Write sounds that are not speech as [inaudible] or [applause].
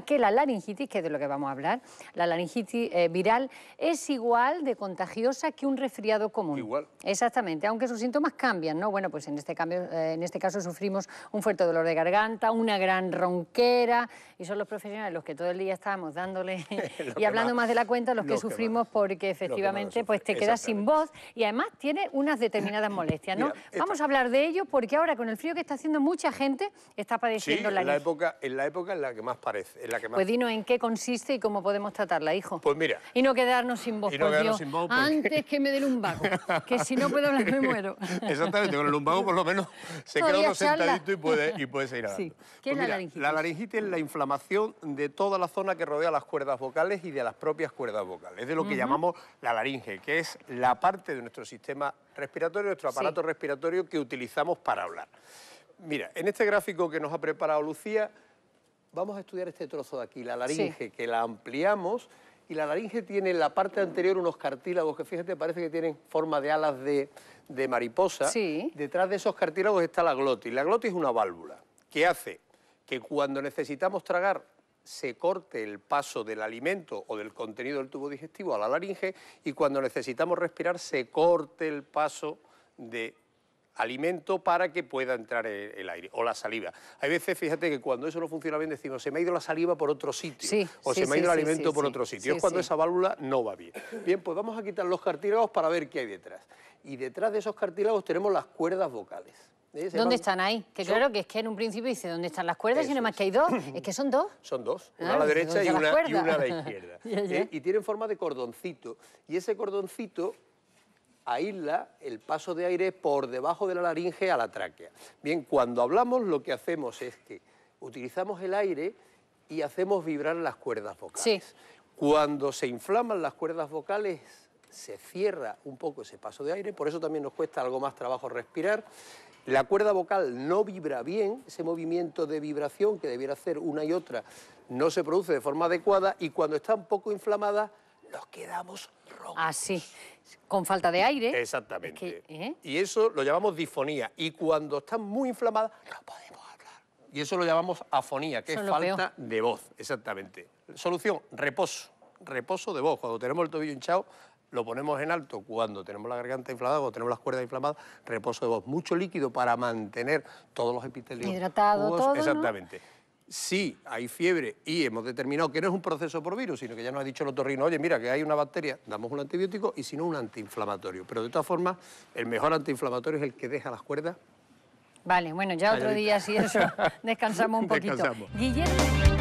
que la laringitis, que es de lo que vamos a hablar, la laringitis eh, viral es igual de contagiosa que un resfriado común. Igual. Exactamente, aunque sus síntomas cambian, ¿no? Bueno, pues en este, cambio, eh, en este caso sufrimos un fuerte dolor de garganta, una gran ronquera, y son los profesionales los que todo el día estábamos dándole [laughs] y hablando más, de la cuenta, los que sufrimos porque efectivamente pues te quedas sin voz y además tiene unas determinadas molestias, ¿no? vamos a hablar de ello porque ahora con el frío que está haciendo mucha gente está padeciendo la laringitis. la en la época en la que más parece pues dinos en qué consiste y cómo podemos tratarla, hijo. Pues mira... Y no quedarnos sin voz, y no quedarnos Sin voz Antes que me dé lumbago, [laughs] que si no puedo hablar me muero. [laughs] Exactamente, con el lumbago por lo menos se queda uno sentadito y puede, y puede seguir hablando. Sí. ¿Qué es pues la laringitis? La laringitis es la inflamación de toda la zona que rodea las cuerdas vocales y de las propias cuerdas vocales. Es de lo que llamamos la laringe, que es la parte de nuestro sistema respiratorio, nuestro aparato respiratorio que utilizamos para hablar. Mira, en este gráfico que nos ha preparado Lucía, vamos a estudiar este trozo de aquí, la laringe, que la ampliamos y la laringe tiene en la parte anterior unos cartílagos que fíjate parece que tienen forma de alas de, mariposa. Detrás de esos cartílagos está la glotis. La glotis es una válvula que hace que cuando necesitamos tragar se corte el paso del alimento o del contenido del tubo digestivo a la laringe y cuando necesitamos respirar se corte el paso de alimento para que pueda entrar el aire o la saliva. Hay veces, fíjate que cuando eso no funciona bien decimos, se me ha ido la saliva por otro sitio o se me ha ido el alimento por otro sitio. es cuando esa válvula no va bien. Bien, pues vamos a quitar los cartílagos para ver qué hay detrás. Y detrás de esos cartílagos tenemos las cuerdas vocales. ¿Eh? ¿Dónde están ahí? Que claro que es que en un principio dice dónde están las cuerdas, Y no más que hay dos. [laughs] Es que son dos. Son dos, ah, una a la derecha y una, a la [laughs] izquierda. ¿Eh? Y tienen forma de cordoncito. Y ese cordoncito aísla el paso de aire por debajo de la laringe a la tráquea. Bien, cuando hablamos lo que hacemos es que utilizamos el aire y hacemos vibrar las cuerdas vocales. Cuando se inflaman las cuerdas vocales se cierra un poco ese paso de aire, por eso también nos cuesta algo más trabajo respirar. La cuerda vocal no vibra bien, ese movimiento de vibración que debiera hacer una y otra no se produce de forma adecuada y cuando está un poco inflamada nos quedamos rojos. Así, ah, con falta de aire. Exactamente. ¿eh? Y eso lo llamamos disfonía. Y cuando están muy inflamadas, no podemos hablar. Y eso lo llamamos afonía, que es falta de voz, exactamente. Solución, reposo. Reposo de voz. Cuando tenemos el tobillo hinchado, lo ponemos en alto cuando tenemos la garganta inflamada, o tenemos las cuerdas inflamadas, reposo de voz, mucho líquido para mantener todos los epitelios. Hidratado, todo, Exactamente si hay fiebre y hemos determinado que no es un proceso por virus, sino que ya nos ha dicho el otorrino, oye, mira, que hay una bacteria, damos un antibiótico y si no, un antiinflamatorio. Pero de todas formas, el mejor antiinflamatorio es el que deja las cuerdas. Vale, bueno, ya otro día, si eso, [laughs] descansamos un poquito. Guillermo...